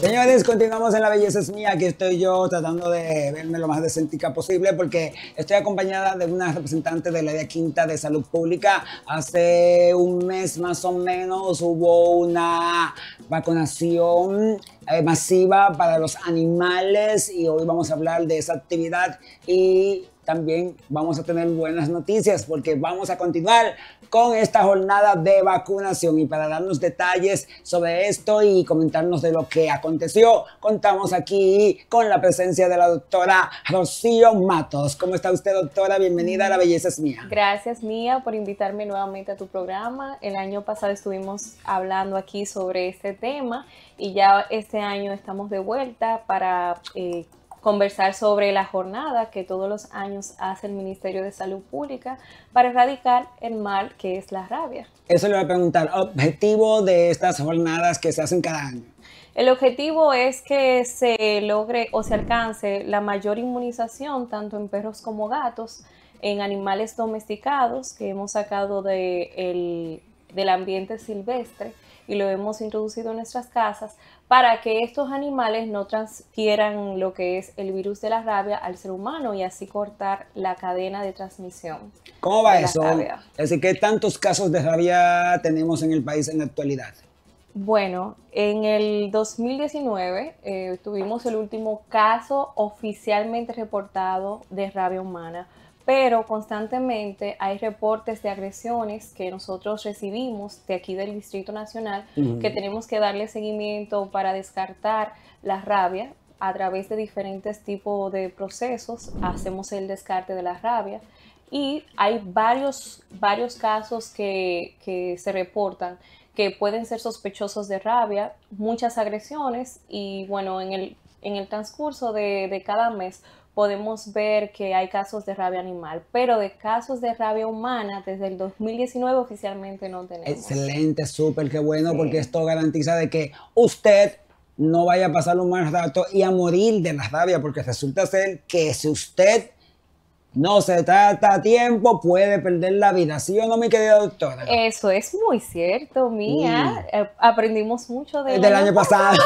Señores, continuamos en La Belleza es Mía. Aquí estoy yo tratando de verme lo más decéntica posible porque estoy acompañada de una representante de la área quinta de salud pública. Hace un mes más o menos hubo una vacunación eh, masiva para los animales y hoy vamos a hablar de esa actividad y también vamos a tener buenas noticias porque vamos a continuar con esta jornada de vacunación y para darnos detalles sobre esto y comentarnos de lo que aconteció, contamos aquí con la presencia de la doctora Rocío Matos. ¿Cómo está usted, doctora? Bienvenida a La Belleza es Mía. Gracias, Mía, por invitarme nuevamente a tu programa. El año pasado estuvimos hablando aquí sobre este tema y ya este año estamos de vuelta para... Eh, conversar sobre la jornada que todos los años hace el Ministerio de Salud Pública para erradicar el mal que es la rabia. Eso le voy a preguntar, objetivo de estas jornadas que se hacen cada año. El objetivo es que se logre o se alcance la mayor inmunización tanto en perros como gatos, en animales domesticados que hemos sacado del ambiente silvestre y lo hemos introducido en nuestras casas para que estos animales no transfieran lo que es el virus de la rabia al ser humano y así cortar la cadena de transmisión. ¿Cómo va eso? Así que tantos casos de rabia tenemos en el país en la actualidad. Bueno, en el 2019 eh, tuvimos el último caso oficialmente reportado de rabia humana pero constantemente hay reportes de agresiones que nosotros recibimos de aquí del Distrito Nacional que tenemos que darle seguimiento para descartar la rabia a través de diferentes tipos de procesos. Hacemos el descarte de la rabia y hay varios, varios casos que, que se reportan que pueden ser sospechosos de rabia, muchas agresiones y bueno, en el, en el transcurso de, de cada mes podemos ver que hay casos de rabia animal, pero de casos de rabia humana desde el 2019 oficialmente no tenemos. Excelente, súper, qué bueno, porque esto garantiza de que usted no vaya a pasar un mal rato y a morir de la rabia, porque resulta ser que si usted no se trata a tiempo, puede perder la vida. ¿Sí o no, mi querida doctora? Eso es muy cierto, mía. Eh, aprendimos mucho de del año pasado.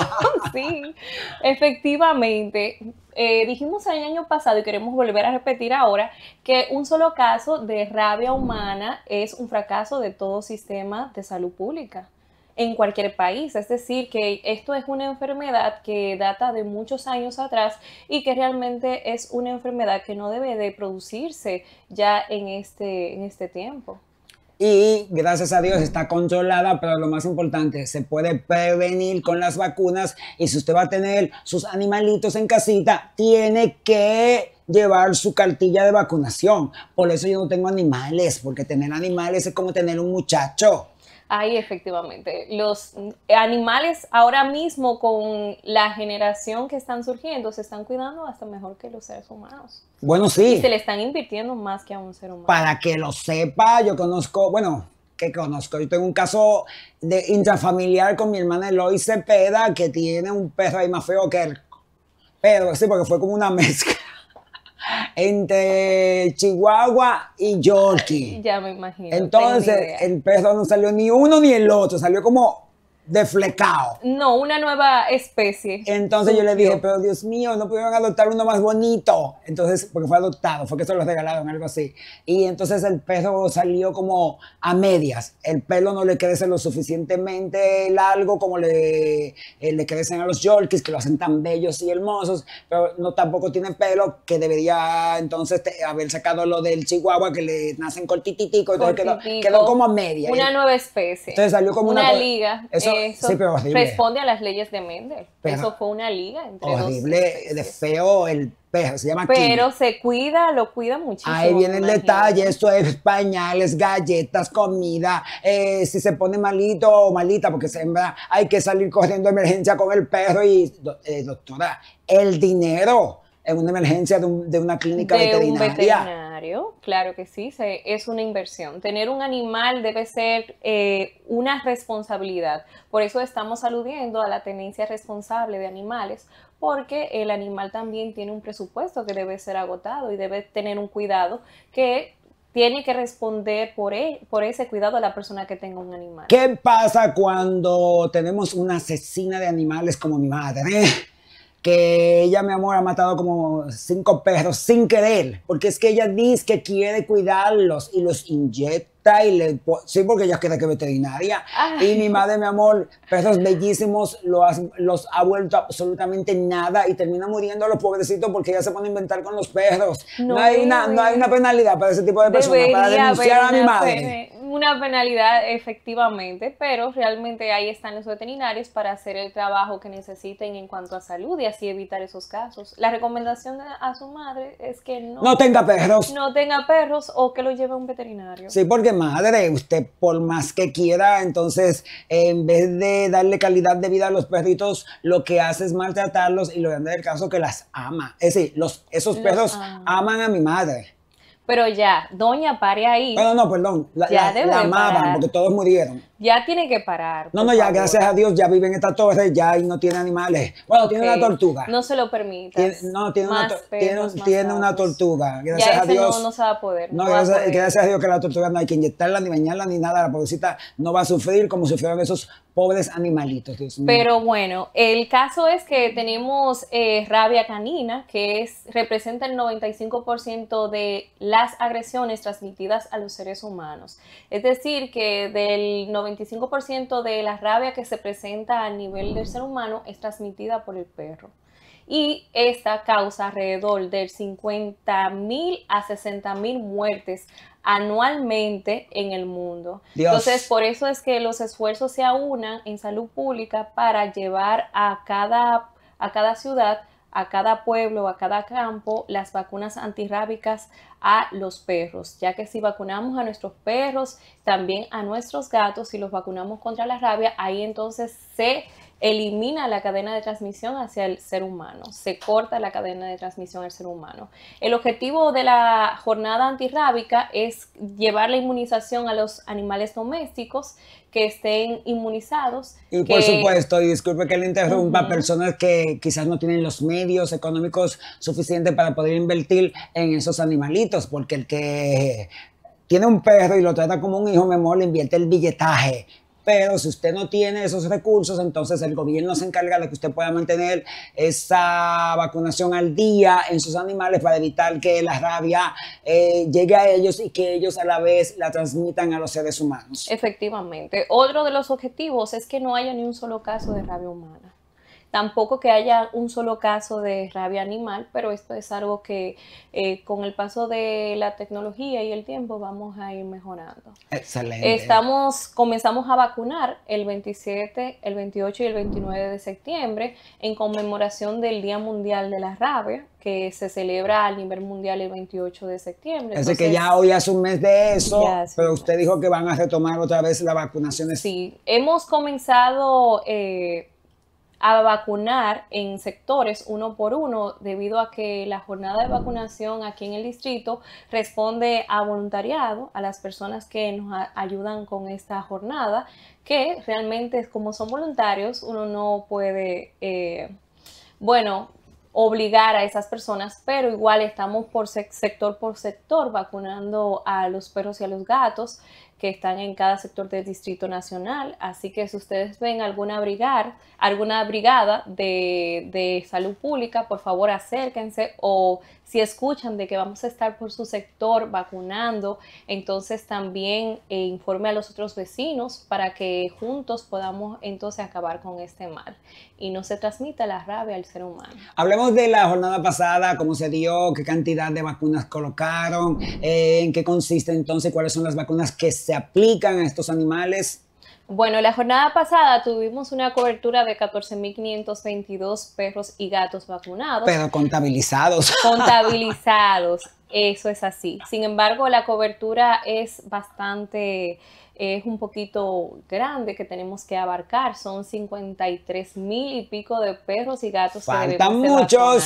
sí, efectivamente. Eh, dijimos el año pasado y queremos volver a repetir ahora que un solo caso de rabia humana es un fracaso de todo sistema de salud pública en cualquier país. Es decir, que esto es una enfermedad que data de muchos años atrás y que realmente es una enfermedad que no debe de producirse ya en este, en este tiempo y gracias a Dios está controlada, pero lo más importante, se puede prevenir con las vacunas y si usted va a tener sus animalitos en casita, tiene que llevar su cartilla de vacunación. Por eso yo no tengo animales, porque tener animales es como tener un muchacho. Ahí efectivamente. Los animales ahora mismo con la generación que están surgiendo se están cuidando hasta mejor que los seres humanos. Bueno, sí. Y se le están invirtiendo más que a un ser humano. Para que lo sepa, yo conozco, bueno, que conozco. Yo tengo un caso de intrafamiliar con mi hermana Eloy Cepeda que tiene un perro ahí más feo que el perro, sí, porque fue como una mezcla entre Chihuahua y Yorkie. Ya me imagino. Entonces, el peso no salió ni uno ni el otro, salió como deflecado. No, una nueva especie. Entonces yo le dije, pero Dios mío, no pudieron adoptar uno más bonito. Entonces, porque fue adoptado, fue que se lo regalaron, algo así. Y entonces el perro salió como a medias. El pelo no le crece lo suficientemente largo como le, eh, le crecen a los Yorkies, que lo hacen tan bellos y hermosos, pero no tampoco tiene pelo, que debería entonces haber sacado lo del Chihuahua, que le nacen cortititico. Entonces Quedó, quedó, como a medias. Una nueva especie. Entonces salió como una, una liga. Eso, responde a las leyes de Mendel. eso fue una liga entre Horrible, de feo el perro, se llama Pero se cuida, lo cuida muchísimo. Ahí viene el detalle, esto es pañales, galletas, comida, eh, si se pone malito o malita, porque se, hay que salir corriendo emergencia con el perro y, eh, doctora, el dinero en una emergencia de, una clínica de veterinaria claro que sí, es una inversión. Tener un animal debe ser eh, una responsabilidad. Por eso estamos aludiendo a la tenencia responsable de animales, porque el animal también tiene un presupuesto que debe ser agotado y debe tener un cuidado que tiene que responder por, e, por ese cuidado a la persona que tenga un animal. ¿Qué pasa cuando tenemos una asesina de animales como mi madre? que ella, mi amor, ha matado como cinco perros sin querer, porque es que ella dice que quiere cuidarlos y los inyecta y le... Sí, porque ella queda que veterinaria. Y mi madre, mi amor, perros bellísimos, los, los ha vuelto absolutamente nada y termina muriendo a los pobrecitos porque ella se pone a inventar con los perros. No, hay, una, no hay una penalidad para ese tipo de personas, para denunciar a mi madre una penalidad efectivamente, pero realmente ahí están los veterinarios para hacer el trabajo que necesiten en cuanto a salud y así evitar esos casos. La recomendación a su madre es que no, tenga perros. No tenga perros o que lo lleve a un veterinario. Sí, porque madre, usted por más que quiera, entonces en vez de darle calidad de vida a los perritos, lo que hace es maltratarlos y lo grande del caso que las ama. Es decir, los, esos perros aman a mi madre. Pero ya, Doña pare ahí. No, no, perdón. La, ya la, la amaban porque todos murieron. Ya tiene que parar. No, no, ya, gracias a Dios, ya vive en esta torre, ya y no tiene animales. Bueno, tiene una tortuga. No se lo permite. No, tiene, una, tiene, una tortuga. Gracias a Dios. No, no se va a poder. No, gracias, a Dios que la tortuga no hay que inyectarla, ni bañarla, ni nada. La pobrecita no va a sufrir como sufrieron esos pobres animalitos. Pero bueno, el caso es que tenemos eh, rabia canina, que es, representa el 95% de las agresiones transmitidas a los seres humanos. Es decir, que del 95% 25% de la rabia que se presenta a nivel del ser humano es transmitida por el perro. Y esta causa alrededor de 50.000 a 60.000 muertes anualmente en el mundo. Entonces, por eso es que los esfuerzos se aunan en salud pública para llevar a cada, a cada ciudad a cada pueblo, a cada campo, las vacunas antirrábicas a los perros, ya que si vacunamos a nuestros perros, también a nuestros gatos, si los vacunamos contra la rabia, ahí entonces se elimina la cadena de transmisión hacia el ser humano, se corta la cadena de transmisión al ser humano. El objetivo de la jornada antirrábica es llevar la inmunización a los animales domésticos que estén inmunizados. Y por supuesto, disculpe que le interrumpa, personas que quizás no tienen los medios económicos suficientes para poder invertir en esos animalitos, porque el que tiene un perro y lo trata como un hijo, mi le invierte el billetaje pero si usted no tiene esos recursos, entonces el gobierno se encarga de que usted pueda mantener esa vacunación al día en sus animales para evitar que la rabia eh, llegue a ellos y que ellos a la vez la transmitan a los seres humanos. Efectivamente. Otro de los objetivos es que no haya ni un solo caso de rabia humana. Tampoco que haya un solo caso de rabia animal, pero esto es algo que eh, con el paso de la tecnología y el tiempo vamos a ir mejorando. Excelente. Estamos, comenzamos a vacunar el 27, el 28 y el 29 de septiembre en conmemoración del Día Mundial de la Rabia, que se celebra a nivel mundial el 28 de septiembre. Así que ya hoy hace un mes de eso, pero usted dijo que van a retomar otra vez la vacunación. Sí, hemos comenzado... Eh, a vacunar en sectores uno por uno debido a que la jornada de vacunación aquí en el distrito responde a voluntariado, a las personas que nos ayudan con esta jornada, que realmente como son voluntarios uno no puede, eh, bueno, obligar a esas personas, pero igual estamos por sector por sector vacunando a los perros y a los gatos que están en cada sector del Distrito Nacional. Así que si ustedes ven alguna, brigar, alguna brigada de, de, salud pública, por favor acérquense o si escuchan de que vamos a estar por su sector vacunando, entonces también eh, informe a los otros vecinos para que juntos podamos entonces acabar con este mal y no se transmita la rabia al ser humano. Hablemos de la jornada pasada, cómo se dio, qué cantidad de vacunas colocaron, eh, en qué consiste entonces, cuáles son las vacunas que se aplican a estos animales? Bueno, la jornada pasada tuvimos una cobertura de 14.522 perros y gatos vacunados. Pero contabilizados. Contabilizados, eso es así. Sin embargo, la cobertura es bastante, es un poquito grande que tenemos que abarcar. Son 53 mil y pico de perros y gatos que debemos muchos.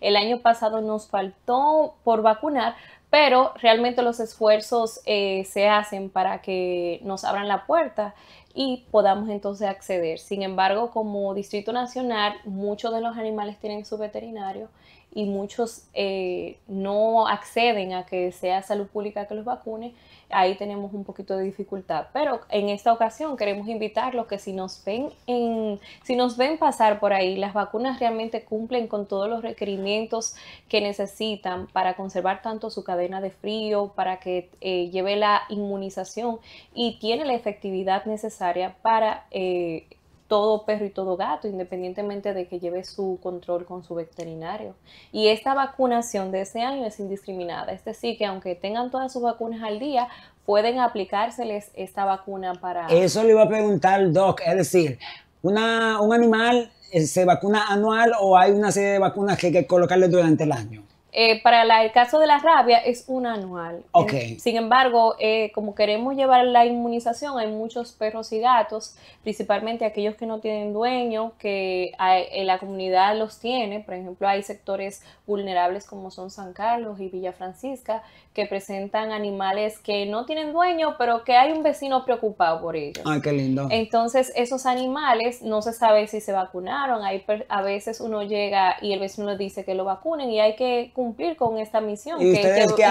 El año pasado nos faltó por vacunar pero realmente los esfuerzos eh, se hacen para que nos abran la puerta y podamos entonces acceder. Sin embargo, como Distrito Nacional, muchos de los animales tienen su veterinario y muchos eh, no acceden a que sea salud pública que los vacune ahí tenemos un poquito de dificultad. Pero en esta ocasión queremos invitarlos que si nos ven en, si nos ven pasar por ahí, las vacunas realmente cumplen con todos los requerimientos que necesitan para conservar tanto su cadena de frío, para que eh, lleve la inmunización y tiene la efectividad necesaria para eh, todo perro y todo gato, independientemente de que lleve su control con su veterinario. Y esta vacunación de ese año es indiscriminada, es decir, que aunque tengan todas sus vacunas al día, pueden aplicárseles esta vacuna para... Eso le iba a preguntar, Doc, es decir, una, un animal eh, se vacuna anual o hay una serie de vacunas que hay que colocarle durante el año. Eh, para el caso de la rabia es un anual. Okay. Sin embargo, eh, como queremos llevar la inmunización, hay muchos perros y gatos, principalmente aquellos que no tienen dueño, que en eh, la comunidad los tiene. Por ejemplo, hay sectores vulnerables como son San Carlos y Villa Francisca, que presentan animales que no tienen dueño, pero que hay un vecino preocupado por ellos. Ah, qué lindo. Entonces, esos animales no se sabe si se vacunaron. Hay a veces uno llega y el vecino dice que lo vacunen y hay que cumplir con esta misión. ¿Y que ustedes qué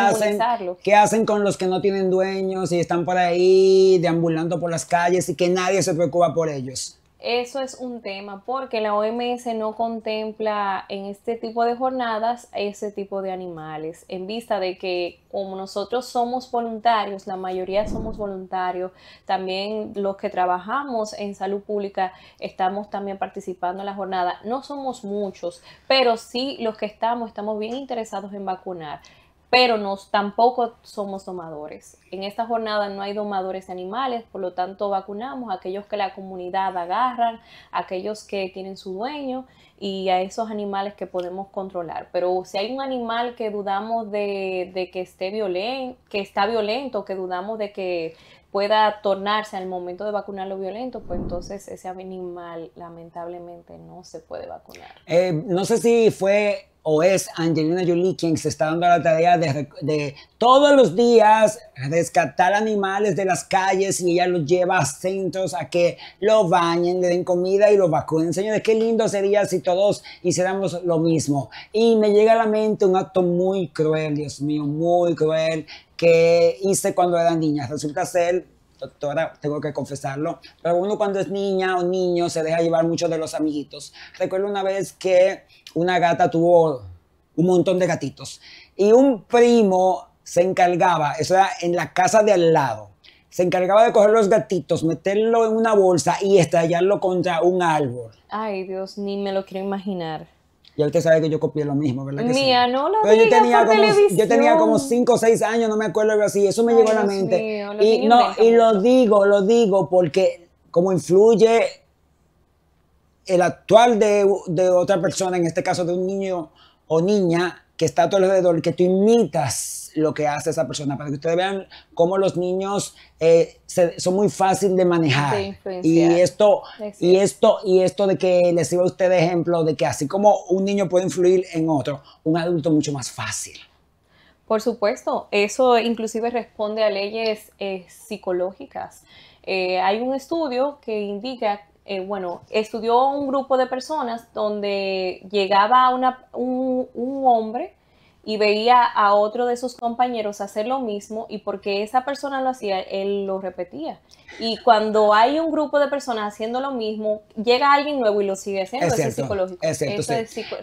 ¿Qué hacen con los que no tienen dueños y están por ahí deambulando por las calles y que nadie se preocupa por ellos? Eso es un tema porque la OMS no contempla en este tipo de jornadas ese tipo de animales, en vista de que como nosotros somos voluntarios, la mayoría somos voluntarios, también los que trabajamos en salud pública estamos también participando en la jornada, no somos muchos, pero sí los que estamos, estamos bien interesados en vacunar pero nos, tampoco somos domadores. En esta jornada no hay domadores de animales, por lo tanto vacunamos a aquellos que la comunidad agarran, a aquellos que tienen su dueño y a esos animales que podemos controlar. Pero si hay un animal que dudamos de, que esté violento, que está violento, que dudamos de que pueda tornarse al momento de vacunarlo violento, pues entonces ese animal lamentablemente no se puede vacunar. Eh, no sé si fue o es Angelina Jolie quien se está dando la tarea de, todos los días rescatar animales de las calles y ella los lleva a centros a que lo bañen, le den comida y lo vacunen. Señores, qué lindo sería si todos hiciéramos lo mismo. Y me llega a la mente un acto muy cruel, Dios mío, muy cruel, que hice cuando era niña. Resulta ser doctora, tengo que confesarlo, pero uno cuando es niña o niño se deja llevar mucho de los amiguitos. Recuerdo una vez que una gata tuvo un montón de gatitos. Y un primo se encargaba, eso era en la casa de al lado, se encargaba de coger los gatitos, meterlo en una bolsa y estallarlo contra un árbol. Ay, Dios, ni me lo quiero imaginar. Y usted sabe que yo copié lo mismo, ¿verdad? Mía, no lo Pero yo tenía, por como, televisión. yo tenía como 5 o 6 años, no me acuerdo algo así. Eso me llegó a la mente. y no, y lo digo, lo digo porque como influye el actual de, otra persona, en este caso de un niño o niña que está a tu alrededor, que tú imitas lo que hace esa persona, para que ustedes vean cómo los niños eh, son muy fácil de manejar. y esto, y esto, y esto de que les iba a de ejemplo de que así como un niño puede influir en otro, un adulto mucho más fácil. Por supuesto, eso inclusive responde a leyes eh, psicológicas. Eh, hay un estudio que indica eh, bueno, estudió un grupo de personas donde llegaba un, hombre y veía a otro de sus compañeros hacer lo mismo y porque esa persona lo hacía, él lo repetía. Y cuando hay un grupo de personas haciendo lo mismo, llega alguien nuevo y lo sigue haciendo. es psicológico.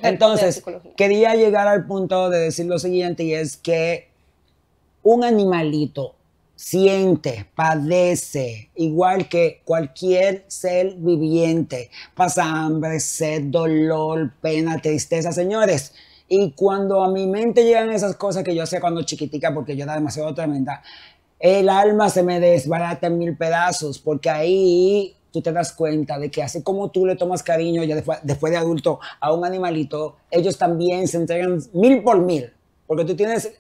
Entonces, quería llegar al punto de decir lo siguiente y es que un animalito siente, padece, igual que cualquier ser viviente. Pasa hambre, sed, dolor, pena, tristeza, señores. Y cuando a mi mente llegan esas cosas que yo hacía cuando chiquitica, porque yo era demasiado tremenda, el alma se me desbarata en mil pedazos, porque ahí tú te das cuenta de que así como tú le tomas cariño ya después, después de adulto a un animalito, ellos también se entregan mil por mil, porque tú tienes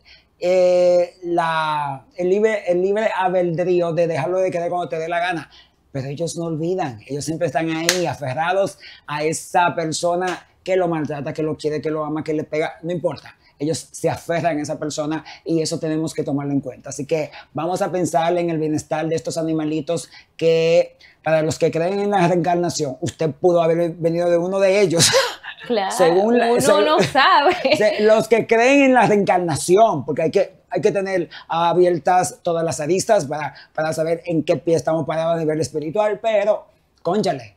eh, la, el, libre, el libre albedrío de dejarlo de querer cuando te dé la gana. Pero ellos no olvidan, ellos siempre están ahí aferrados a esa persona que lo maltrata, que lo quiere, que lo ama, que le pega, no importa ellos se aferran a esa persona y eso tenemos que tomarlo en cuenta. Así que vamos a pensar en el bienestar de estos animalitos que para los que creen en la reencarnación, usted pudo haber venido de uno de ellos. Claro, según uno no sabe. Los que creen en la reencarnación, porque hay que, hay que tener abiertas todas las aristas para, saber en qué pie estamos parados a nivel espiritual, pero, conchale,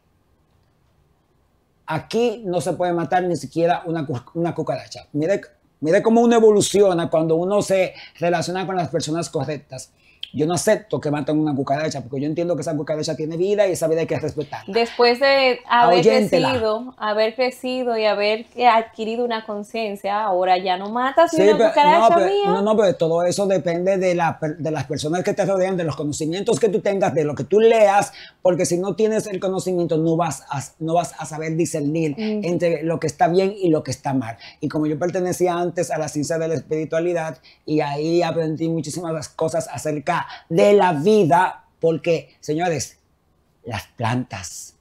aquí no se puede matar ni siquiera una, cucaracha. Mire, mire cómo uno evoluciona cuando uno se relaciona con las personas correctas. Yo no acepto que maten una cucaracha, porque yo entiendo que esa cucaracha tiene vida y esa vida hay que respetarla. Después de haber crecido, haber crecido y haber adquirido una conciencia, ahora ya no matas una cucaracha mía. No, no, pero todo eso depende de, las personas que te rodean, de los conocimientos que tú tengas, de lo que tú leas, porque si no tienes el conocimiento no vas a, saber discernir entre lo que está bien y lo que está mal. Y como yo pertenecía antes a la ciencia de la espiritualidad y ahí aprendí muchísimas cosas acerca de la vida, porque, señores, las plantas,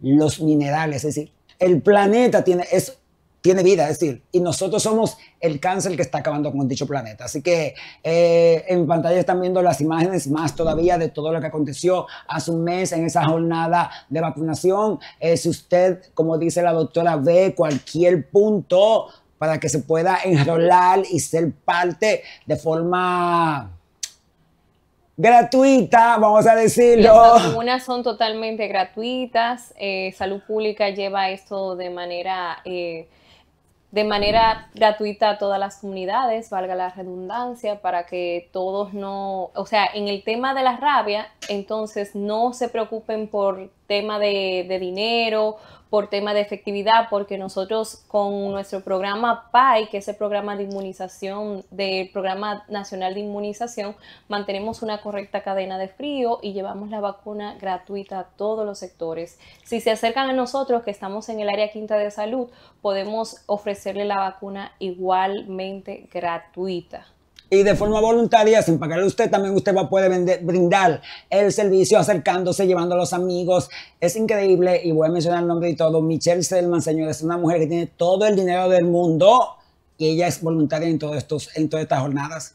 los minerales, es decir, el planeta tiene, es, tiene vida, es decir, y nosotros somos el cáncer que está acabando con dicho planeta. Así que eh, en pantalla están viendo las imágenes más todavía de todo lo que aconteció hace un mes en esa jornada de vacunación. es eh, si usted, como dice la doctora, ve cualquier punto para que se pueda enrolar y ser parte de forma gratuita, vamos a decirlo. Las son totalmente gratuitas. Eh, Salud Pública lleva esto de manera, eh, de manera gratuita a todas las comunidades, valga la redundancia, para que todos no, o sea, en el tema de la rabia, entonces no se preocupen por tema de dinero, por tema de efectividad, porque nosotros con nuestro programa PAI, que es el programa de inmunización del Programa Nacional de Inmunización, mantenemos una correcta cadena de frío y llevamos la vacuna gratuita a todos los sectores. Si se acercan a nosotros, que estamos en el área quinta de salud, podemos ofrecerle la vacuna igualmente gratuita y de forma voluntaria, sin pagarle a usted, también usted va, puede vender, brindar el servicio acercándose, llevando a los amigos. Es increíble y voy a mencionar el nombre y todo. Michelle Selman, señores es una mujer que tiene todo el dinero del mundo y ella es voluntaria en, todos estos, en todas estas jornadas.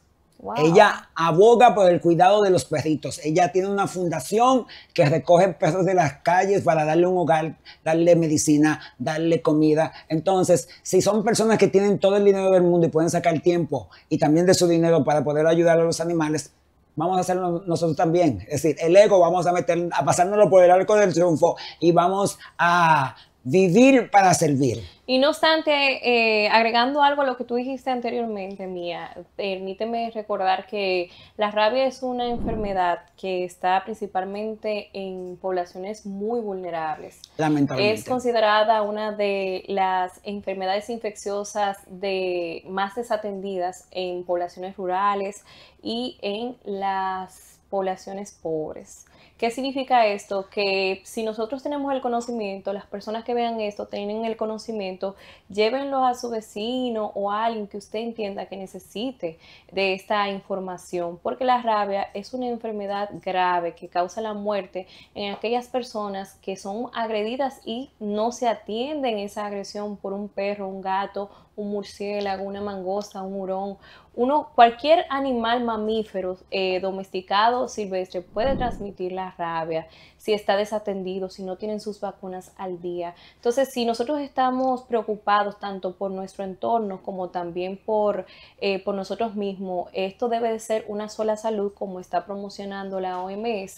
Ella aboga por el cuidado de los perritos. Ella tiene una fundación que recoge perros de las calles para darle un hogar, darle medicina, darle comida. Entonces, si son personas que tienen todo el dinero del mundo y pueden sacar tiempo y también de su dinero para poder ayudar a los animales, vamos a hacerlo nosotros también. Es decir, el ego vamos a meter, a pasárnoslo por el arco del triunfo y vamos a vivir para servir. Y no obstante, eh, agregando algo a lo que tú dijiste anteriormente, Mía, permíteme recordar que la rabia es una enfermedad que está principalmente en poblaciones muy vulnerables. Lamentablemente. Es considerada una de las enfermedades infecciosas de más desatendidas en poblaciones rurales y en las poblaciones pobres. ¿Qué significa esto? Que si nosotros tenemos el conocimiento, las personas que vean esto tienen el conocimiento, llévenlo a su vecino o a alguien que usted entienda que necesite de esta información, porque la rabia es una enfermedad grave que causa la muerte en aquellas personas que son agredidas y no se atienden esa agresión por un perro, un gato un murciélago, una mangosa, un hurón, uno, cualquier animal mamífero eh, domesticado silvestre puede transmitir la rabia si está desatendido, si no tienen sus vacunas al día. Entonces, si nosotros estamos preocupados tanto por nuestro entorno como también por, eh, por nosotros mismos, esto debe de ser una sola salud como está promocionando la OMS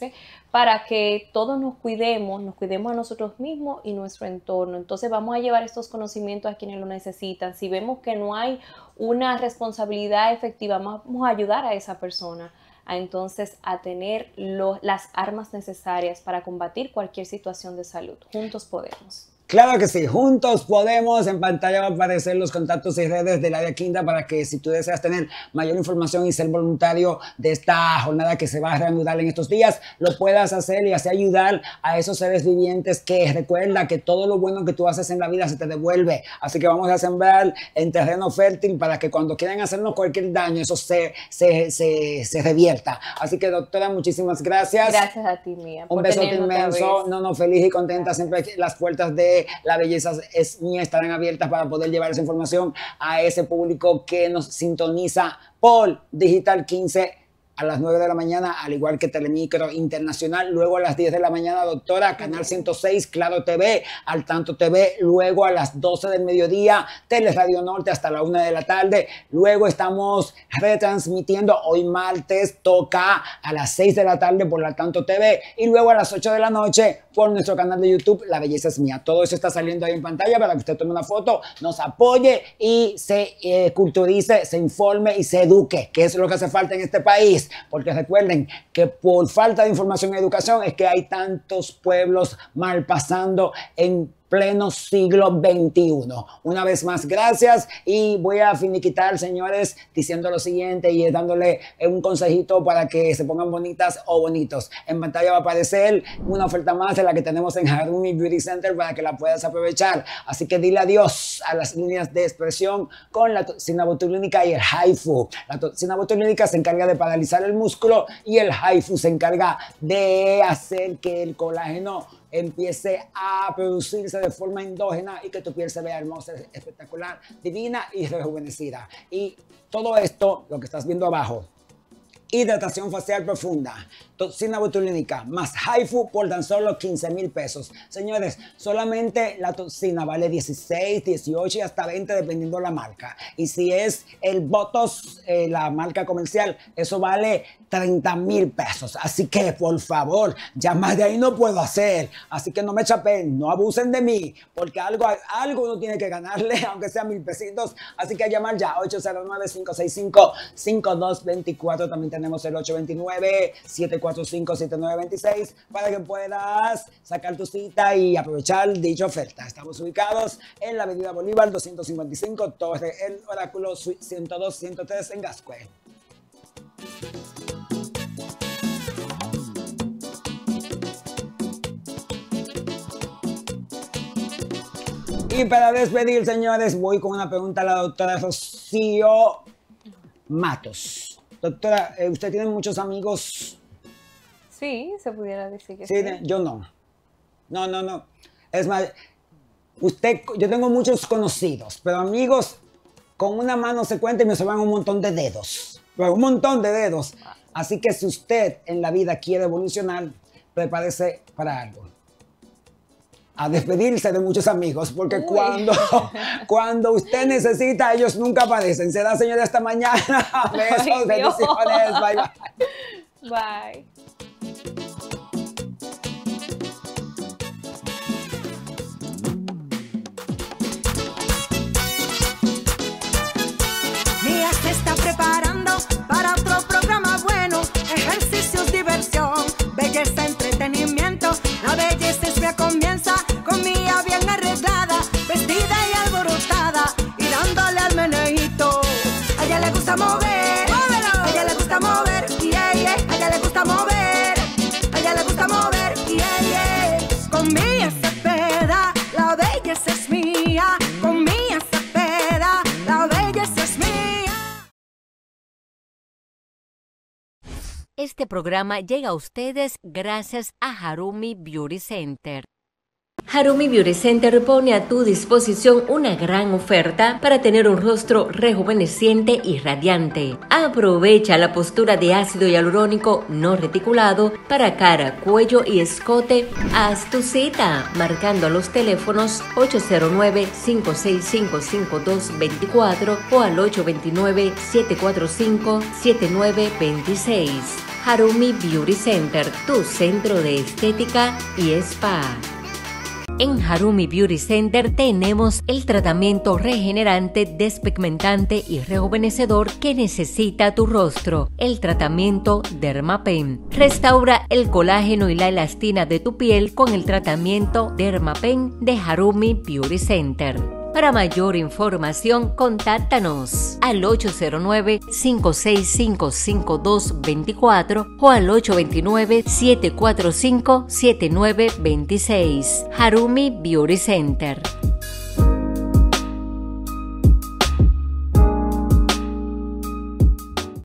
para que todos nos cuidemos, nos cuidemos a nosotros mismos y nuestro entorno. Entonces vamos a llevar estos conocimientos a quienes lo necesitan. Si vemos que no hay una responsabilidad efectiva, vamos a ayudar a esa persona entonces a tener las armas necesarias para combatir cualquier situación de salud. Juntos podemos. Claro que sí, juntos podemos. En pantalla van a aparecer los contactos y redes del área quinta para que si tú deseas tener mayor información y ser voluntario de esta jornada que se va a reanudar en estos días, lo puedas hacer y así ayudar a esos seres vivientes que recuerda que todo lo bueno que tú haces en la vida se te devuelve. Así que vamos a sembrar en terreno fértil para que cuando quieran hacernos cualquier daño, eso se, se, se, se revierta. Así que doctora, muchísimas gracias. Gracias a ti, Mía. Un beso inmenso. No, no, feliz y contenta siempre las puertas de la belleza es ni estarán abiertas para poder llevar esa información a ese público que nos sintoniza por Digital 15 a las 9 de la mañana, al igual que Telemicro Internacional. Luego a las 10 de la mañana, doctora, Canal 106, Claro TV, Al Tanto TV. Luego a las 12 del mediodía, Radio Norte hasta la 1 de la tarde. Luego estamos retransmitiendo hoy martes, toca a las 6 de la tarde por Al Tanto TV. Y luego a las 8 de la noche por nuestro canal de YouTube, La Belleza es Mía. Todo eso está saliendo ahí en pantalla para que usted tome una foto, nos apoye y se eh, culturice, se informe y se eduque, que es lo que hace falta en este país porque recuerden que por falta de información y educación es que hay tantos pueblos mal pasando en pleno siglo XXI. Una vez más, gracias y voy a finiquitar, señores, diciendo lo siguiente y dándole eh, un consejito para que se pongan bonitas o bonitos. En pantalla va a aparecer una oferta más de la que tenemos en Harumi Beauty Center para que la puedas aprovechar. Así que dile adiós a las líneas de expresión con la toxina botulínica y el haifu. La toxina botulínica se encarga de paralizar el músculo y el haifu se encarga de hacer que el colágeno empiece a producirse de forma endógena y que tu piel se vea hermosa, espectacular, divina y rejuvenecida. Y todo esto, lo que estás viendo abajo, hidratación facial profunda toxina botulínica más Haifu por tan solo 15 mil pesos. Señores, solamente la toxina vale 16, 18 y hasta 20 dependiendo la marca. Y si es el Botos, eh, la marca comercial, eso vale 30 mil pesos. Así que, por favor, Llamar de ahí no puedo hacer. Así que no me chapen, no abusen de mí, porque algo, algo uno tiene que ganarle, aunque sea mil pesitos. Así que llamar ya, 809-565-5224. También tenemos el 829 74 457926 7926 para que puedas sacar tu cita y aprovechar dicha oferta. Estamos ubicados en la Avenida Bolívar 255, Torre este, El Oráculo 102-103 en Gascue. Y para despedir, señores, voy con una pregunta a la doctora Rocío Matos. Doctora, eh, usted tiene muchos amigos Sí, se pudiera decir que sí. Yo no. No, no, no. Es más, usted, yo tengo muchos conocidos, pero amigos, con una mano se cuenta y me van un montón de dedos. un montón de dedos. Así que si usted en la vida quiere evolucionar, prepárese para algo. A despedirse de muchos amigos, porque cuando, cuando usted necesita, ellos nunca aparecen. Será, señora, esta mañana. Besos, bendiciones. Bye, bye. Bye. Mia se está preparando para otro programa bueno, ejercicios, diversión, belleza, entretenimiento, belleza. Este programa llega a ustedes gracias a Harumi Beauty Center. Harumi Beauty Center pone a tu disposición una gran oferta para tener un rostro rejuveneciente y radiante. Aprovecha la postura de ácido hialurónico no reticulado para cara, cuello y escote. Haz tu cita marcando a los teléfonos 809-565-5224 o al 829-745-7926. Harumi Beauty Center, tu centro de estética y spa. En Harumi Beauty Center tenemos el tratamiento regenerante, despigmentante y rejuvenecedor que necesita tu rostro, el tratamiento Dermapen. Restaura el colágeno y la elastina de tu piel con el tratamiento Dermapen de Harumi Beauty Center. Para mayor información, contáctanos al 809 5224 o al 829-745-7926. Harumi Beauty Center.